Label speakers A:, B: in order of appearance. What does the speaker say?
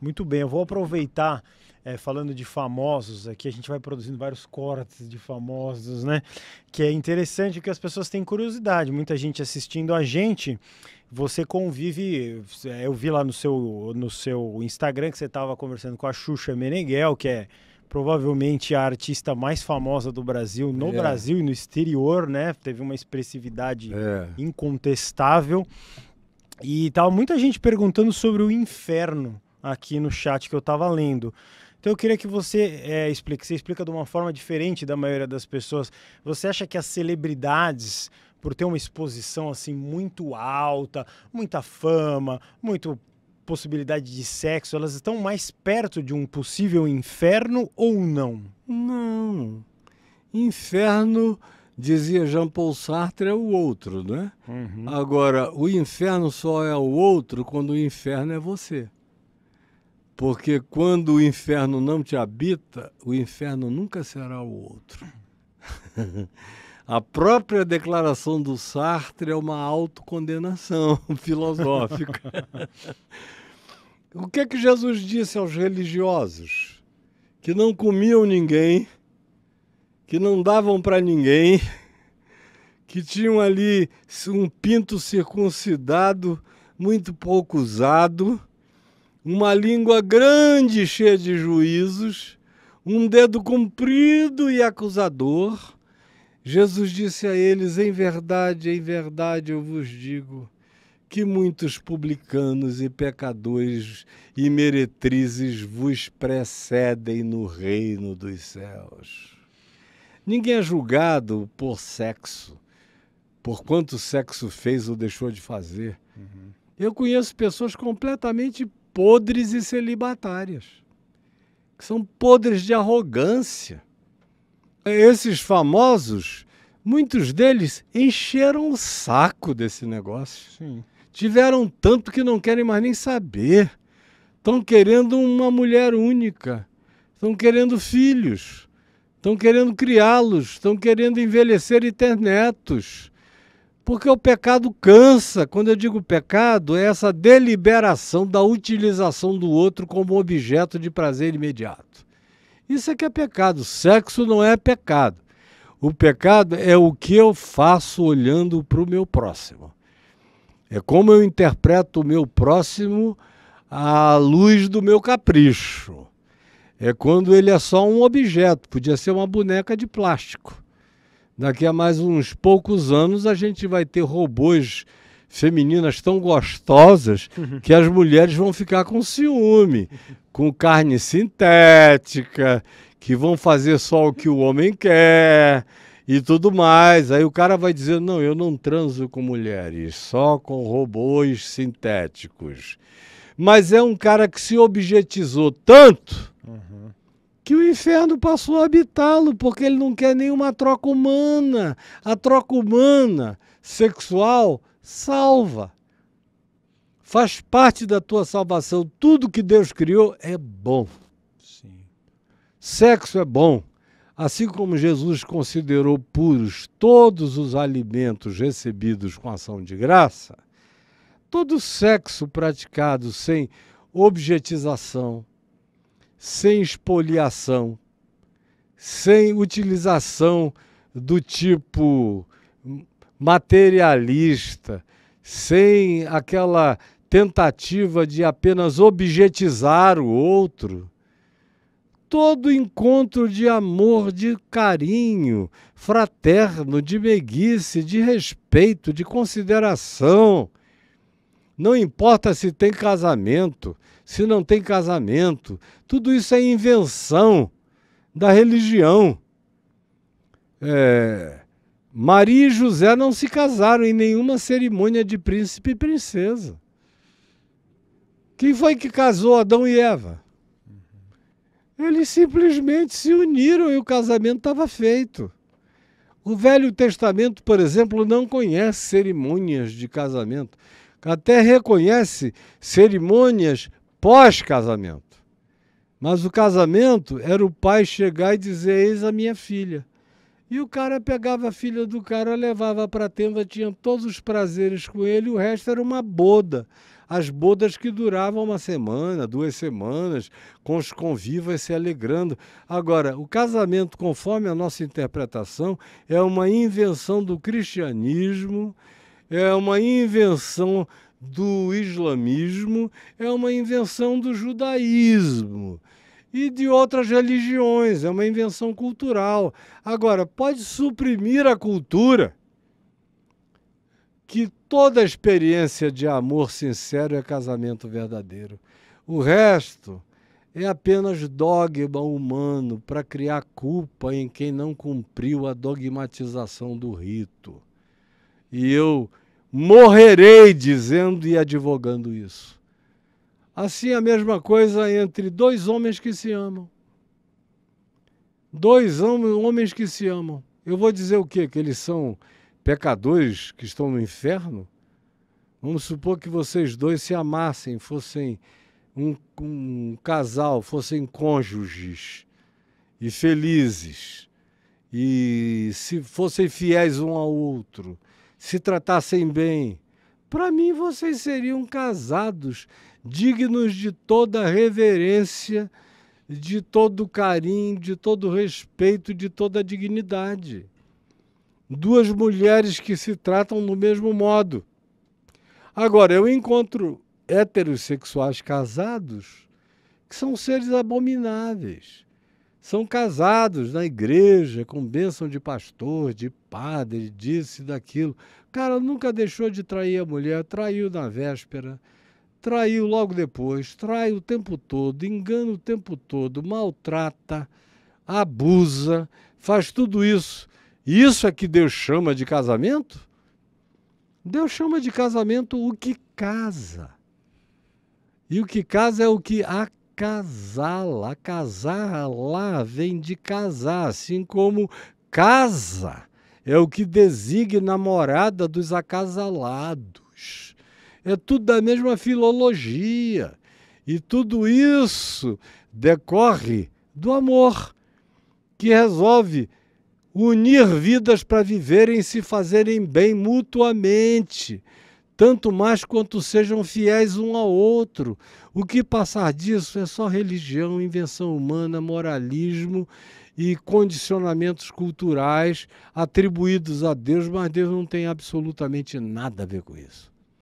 A: Muito bem, eu vou aproveitar é, falando de famosos aqui, a gente vai produzindo vários cortes de famosos, né? Que é interessante que as pessoas têm curiosidade, muita gente assistindo a gente. Você convive, eu vi lá no seu, no seu Instagram que você estava conversando com a Xuxa Meneghel, que é provavelmente a artista mais famosa do Brasil, no é. Brasil e no exterior, né? Teve uma expressividade é. incontestável. E tava muita gente perguntando sobre o inferno aqui no chat que eu estava lendo. Então eu queria que você é, explique, você explica de uma forma diferente da maioria das pessoas. Você acha que as celebridades, por ter uma exposição assim muito alta, muita fama, muito possibilidade de sexo, elas estão mais perto de um possível inferno ou não? Não. Inferno, dizia Jean Paul Sartre, é o outro, né? Uhum. Agora, o inferno só é o outro quando o inferno é você. Porque quando o inferno não te habita, o inferno nunca será o outro. A própria declaração do Sartre é uma autocondenação filosófica. o que é que Jesus disse aos religiosos? Que não comiam ninguém, que não davam para ninguém, que tinham ali um pinto circuncidado muito pouco usado uma língua grande cheia de juízos, um dedo comprido e acusador. Jesus disse a eles: Em verdade, em verdade eu vos digo que muitos publicanos e pecadores e meretrizes vos precedem no reino dos céus. Ninguém é julgado por sexo, por quanto sexo fez ou deixou de fazer. Uhum. Eu conheço pessoas completamente podres e celibatárias, que são podres de arrogância. Esses famosos, muitos deles encheram o saco desse negócio. Sim. Tiveram tanto que não querem mais nem saber. Estão querendo uma mulher única, estão querendo filhos, estão querendo criá-los, estão querendo envelhecer e ter netos porque o pecado cansa. Quando eu digo pecado, é essa deliberação da utilização do outro como objeto de prazer imediato. Isso é que é pecado. Sexo não é pecado. O pecado é o que eu faço olhando para o meu próximo. É como eu interpreto o meu próximo à luz do meu capricho. É quando ele é só um objeto, podia ser uma boneca de plástico. Daqui a mais uns poucos anos a gente vai ter robôs femininas tão gostosas uhum. que as mulheres vão ficar com ciúme, com carne sintética, que vão fazer só o que o homem quer e tudo mais. Aí o cara vai dizer: não, eu não transo com mulheres, só com robôs sintéticos. Mas é um cara que se objetizou tanto uhum que o inferno passou a habitá-lo, porque ele não quer nenhuma troca humana. A troca humana, sexual, salva. Faz parte da tua salvação. Tudo que Deus criou é bom. Sim. Sexo é bom. Assim como Jesus considerou puros todos os alimentos recebidos com ação de graça, todo sexo praticado sem objetização, sem espoliação, sem utilização do tipo materialista, sem aquela tentativa de apenas objetizar o outro. Todo encontro de amor, de carinho, fraterno, de meiguice, de respeito, de consideração. Não importa se tem casamento, se não tem casamento. Tudo isso é invenção da religião. É, Maria e José não se casaram em nenhuma cerimônia de príncipe e princesa. Quem foi que casou Adão e Eva? Eles simplesmente se uniram e o casamento estava feito. O Velho Testamento, por exemplo, não conhece cerimônias de casamento. Até reconhece cerimônias pós-casamento. Mas o casamento era o pai chegar e dizer: Eis a minha filha. E o cara pegava a filha do cara, levava para a tenda, tinha todos os prazeres com ele, o resto era uma boda. As bodas que duravam uma semana, duas semanas, com os convivas se alegrando. Agora, o casamento, conforme a nossa interpretação, é uma invenção do cristianismo, é uma invenção do islamismo é uma invenção do judaísmo e de outras religiões, é uma invenção cultural. Agora, pode suprimir a cultura que toda experiência de amor sincero é casamento verdadeiro. O resto é apenas dogma humano para criar culpa em quem não cumpriu a dogmatização do rito. E eu morrerei dizendo e advogando isso. Assim a mesma coisa entre dois homens que se amam. Dois homens que se amam. Eu vou dizer o quê? Que eles são pecadores que estão no inferno? Vamos supor que vocês dois se amassem, fossem um, um casal, fossem cônjuges e felizes, e se fossem fiéis um ao outro se tratassem bem, para mim vocês seriam casados dignos de toda reverência, de todo carinho, de todo respeito, de toda dignidade. Duas mulheres que se tratam do mesmo modo. Agora, eu encontro heterossexuais casados que são seres abomináveis são casados na igreja, com bênção de pastor, de padre, disse daquilo. O cara nunca deixou de trair a mulher, traiu na véspera, traiu logo depois, trai o tempo todo, engana o tempo todo, maltrata, abusa, faz tudo isso. Isso é que Deus chama de casamento? Deus chama de casamento o que casa. E o que casa é o que acaba casá-la. Casá-la vem de casar, assim como casa é o que designa a morada dos acasalados. É tudo da mesma filologia. E tudo isso decorre do amor, que resolve unir vidas para viverem e se fazerem bem mutuamente tanto mais quanto sejam fiéis um ao outro. O que passar disso é só religião, invenção humana, moralismo e condicionamentos culturais atribuídos a Deus, mas Deus não tem absolutamente nada a ver com isso.